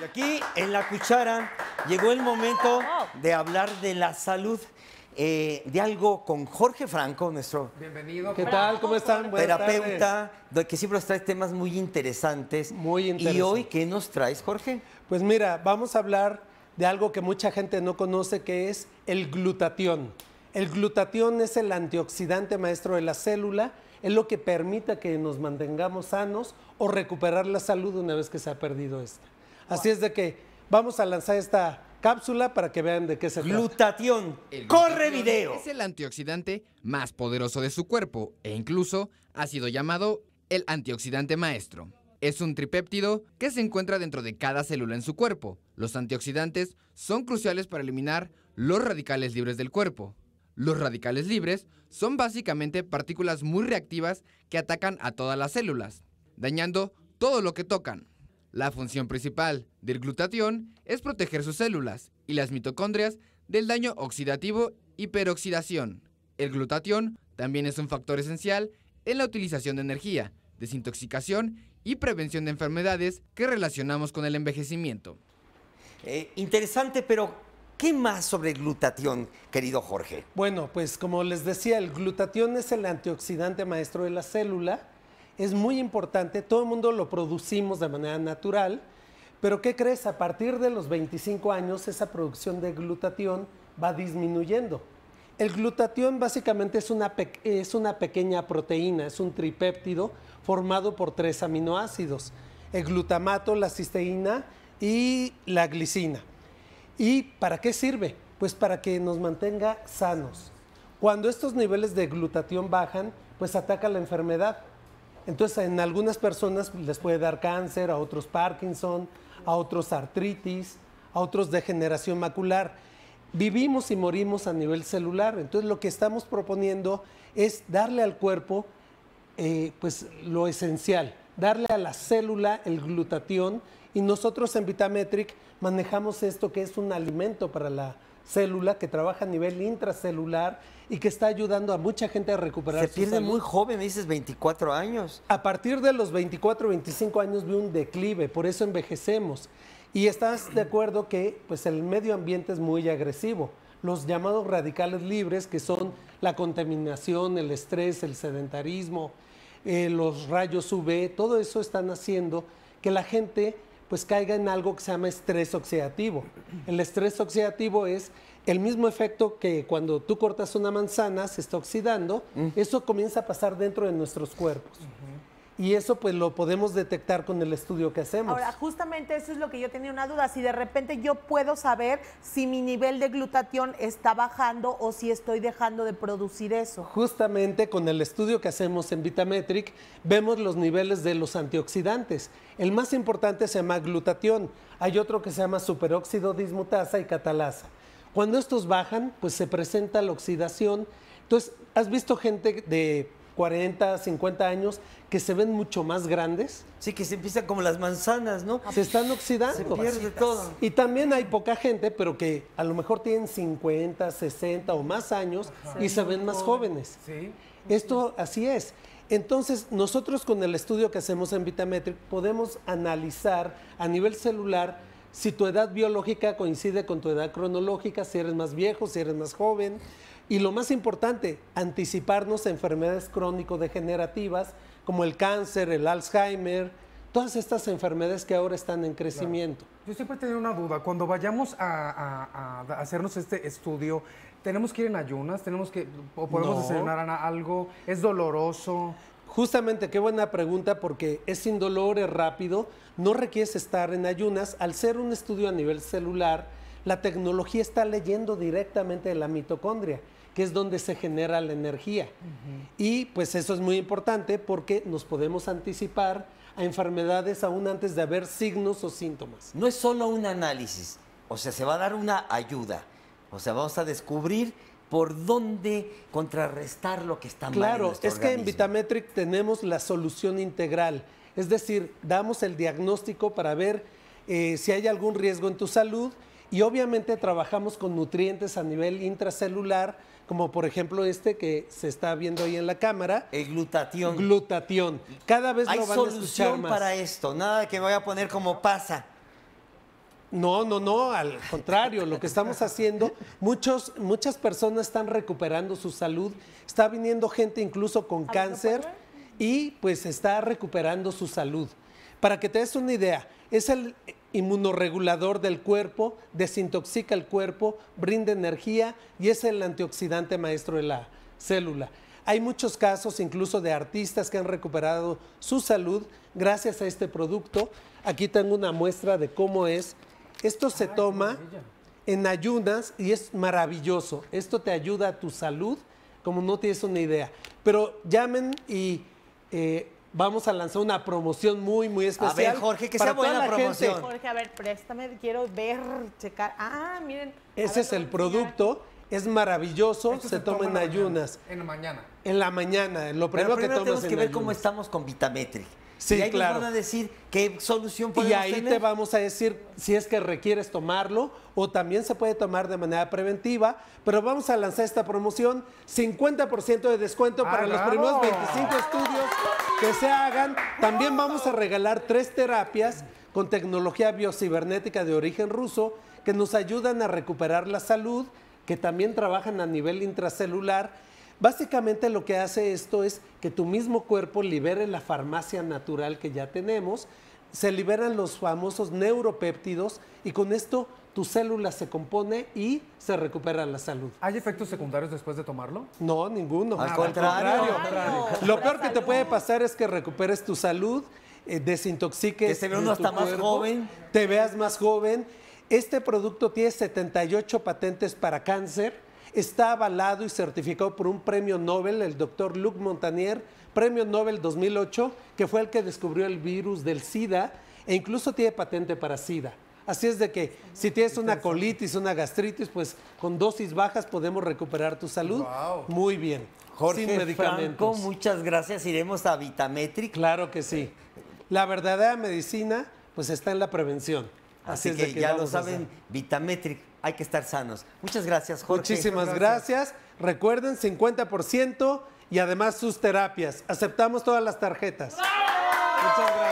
Y aquí en la cuchara llegó el momento de hablar de la salud. Eh, de algo con Jorge Franco, nuestro. Bienvenido. ¿Qué tal? ¿Cómo están? terapeuta, que siempre nos trae temas muy interesantes. Muy interesantes. ¿Y hoy qué nos traes, Jorge? Pues mira, vamos a hablar de algo que mucha gente no conoce, que es el glutatión. El glutatión es el antioxidante maestro de la célula, es lo que permite que nos mantengamos sanos o recuperar la salud una vez que se ha perdido esta. Así es de que vamos a lanzar esta cápsula para que vean de qué se trata. Glutatión. Corre video. Es el antioxidante más poderoso de su cuerpo e incluso ha sido llamado el antioxidante maestro. Es un tripéptido que se encuentra dentro de cada célula en su cuerpo. Los antioxidantes son cruciales para eliminar los radicales libres del cuerpo. Los radicales libres son básicamente partículas muy reactivas que atacan a todas las células, dañando todo lo que tocan. La función principal del glutatión es proteger sus células y las mitocondrias del daño oxidativo y peroxidación. El glutatión también es un factor esencial en la utilización de energía, desintoxicación y prevención de enfermedades que relacionamos con el envejecimiento. Eh, interesante, pero ¿qué más sobre el glutatión, querido Jorge? Bueno, pues como les decía, el glutatión es el antioxidante maestro de la célula es muy importante, todo el mundo lo producimos de manera natural, pero ¿qué crees? A partir de los 25 años esa producción de glutatión va disminuyendo. El glutatión básicamente es una, es una pequeña proteína, es un tripéptido formado por tres aminoácidos, el glutamato, la cisteína y la glicina. ¿Y para qué sirve? Pues para que nos mantenga sanos. Cuando estos niveles de glutatión bajan, pues ataca la enfermedad. Entonces, en algunas personas les puede dar cáncer, a otros Parkinson, a otros artritis, a otros degeneración macular. Vivimos y morimos a nivel celular. Entonces, lo que estamos proponiendo es darle al cuerpo eh, pues, lo esencial, darle a la célula el glutatión. Y nosotros en Vitametric manejamos esto que es un alimento para la célula, que trabaja a nivel intracelular y que está ayudando a mucha gente a recuperar Se pierde muy joven, dices 24 años. A partir de los 24, 25 años vi un declive, por eso envejecemos. Y estás de acuerdo que pues, el medio ambiente es muy agresivo. Los llamados radicales libres, que son la contaminación, el estrés, el sedentarismo, eh, los rayos UV, todo eso están haciendo que la gente pues caiga en algo que se llama estrés oxidativo. El estrés oxidativo es el mismo efecto que cuando tú cortas una manzana se está oxidando, eso comienza a pasar dentro de nuestros cuerpos. Y eso pues lo podemos detectar con el estudio que hacemos. Ahora, justamente eso es lo que yo tenía una duda, si de repente yo puedo saber si mi nivel de glutatión está bajando o si estoy dejando de producir eso. Justamente con el estudio que hacemos en Vitametric vemos los niveles de los antioxidantes. El más importante se llama glutatión, hay otro que se llama superóxido dismutasa y catalasa. Cuando estos bajan, pues se presenta la oxidación. Entonces, ¿has visto gente de 40, 50 años, que se ven mucho más grandes. Sí, que se empiezan como las manzanas, ¿no? Se están oxidando. Se pierde todo. Y también hay poca gente, pero que a lo mejor tienen 50, 60 o más años y se ven más jóvenes. Sí. Esto así es. Entonces, nosotros con el estudio que hacemos en Vitametric podemos analizar a nivel celular si tu edad biológica coincide con tu edad cronológica, si eres más viejo, si eres más joven. Y lo más importante, anticiparnos a enfermedades crónico-degenerativas como el cáncer, el Alzheimer, todas estas enfermedades que ahora están en crecimiento. Yo siempre tenía una duda, cuando vayamos a, hacernos este estudio, ¿tenemos que ir en ayunas? ¿Tenemos que, o podemos desayunar algo? ¿Es doloroso? Justamente, qué buena pregunta, porque es sin dolor, es rápido, no requieres estar en ayunas. Al ser un estudio a nivel celular, la tecnología está leyendo directamente de la mitocondria que es donde se genera la energía. Y pues eso es muy importante porque nos podemos anticipar a enfermedades aún antes de haber signos o síntomas. No es solo un análisis, o sea, se va a dar una ayuda, o sea, vamos a descubrir por dónde contrarrestar lo que está claro, Claro, es que en Vitametric tenemos la solución integral, es decir, damos el diagnóstico para ver eh, si hay algún riesgo en tu salud y obviamente trabajamos con nutrientes a nivel intracelular como por ejemplo este que se está viendo ahí en la cámara. El glutatión. Glutatión. Cada vez lo van a escuchar más. para esto, nada que me voy a poner como pasa. No, no, no, al contrario, lo que estamos haciendo, muchos, muchas personas están recuperando su salud, está viniendo gente incluso con cáncer y pues está recuperando su salud. Para que te des una idea, es el inmunoregulador del cuerpo, desintoxica el cuerpo, brinda energía y es el antioxidante maestro de la célula. Hay muchos casos incluso de artistas que han recuperado su salud gracias a este producto. Aquí tengo una muestra de cómo es. Esto se toma en ayunas y es maravilloso. Esto te ayuda a tu salud como no tienes una idea. Pero llamen y eh, vamos a lanzar una promoción muy, muy especial. A ver, Jorge, que sea buena promoción. Gente. Jorge, a ver, préstame, quiero ver, checar. Ah, miren. Ese es el producto. Es maravilloso, este se, toma, en ayunas. En la mañana. En la mañana, lo primero, Pero primero que tenemos que ver cómo estamos con Vitametric y ahí claro. van a decir qué solución podemos Y ahí te vamos a decir si es que requieres tomarlo o también se puede tomar de manera preventiva, pero vamos a lanzar esta promoción, 50% de descuento ah, para los primeros 25 estudios que se hagan. También vamos a regalar tres terapias con tecnología biocibernética de origen ruso que nos ayudan a recuperar la salud, que también trabajan a nivel intracelular Básicamente lo que hace esto es que tu mismo cuerpo libere la farmacia natural que ya tenemos, se liberan los famosos neuropéptidos y con esto tu célula se compone y se recupera la salud. ¿Hay efectos secundarios después de tomarlo? No, ninguno. Al, ah, contrario. Lo peor que te puede pasar es que recuperes tu salud, eh, desintoxiques. Que uno más joven. Te veas más joven. Este producto tiene 78 patentes para cáncer está avalado y certificado por un premio Nobel, el doctor Luc Montagnier, premio Nobel 2008, que fue el que descubrió el virus del SIDA e incluso tiene patente para SIDA. Así es de que si tienes una colitis, una gastritis, pues con dosis bajas podemos recuperar tu salud. Muy bien. Jorge Sin Franco, muchas gracias. Iremos a Vitametric. Claro que sí. La verdadera medicina pues está en la prevención. Así, es que, ya lo saben, Vitametric hay que estar sanos. Muchas gracias, Jorge. Muchísimas gracias. Recuerden, 50% y además sus terapias. Aceptamos todas las tarjetas. Muchas gracias.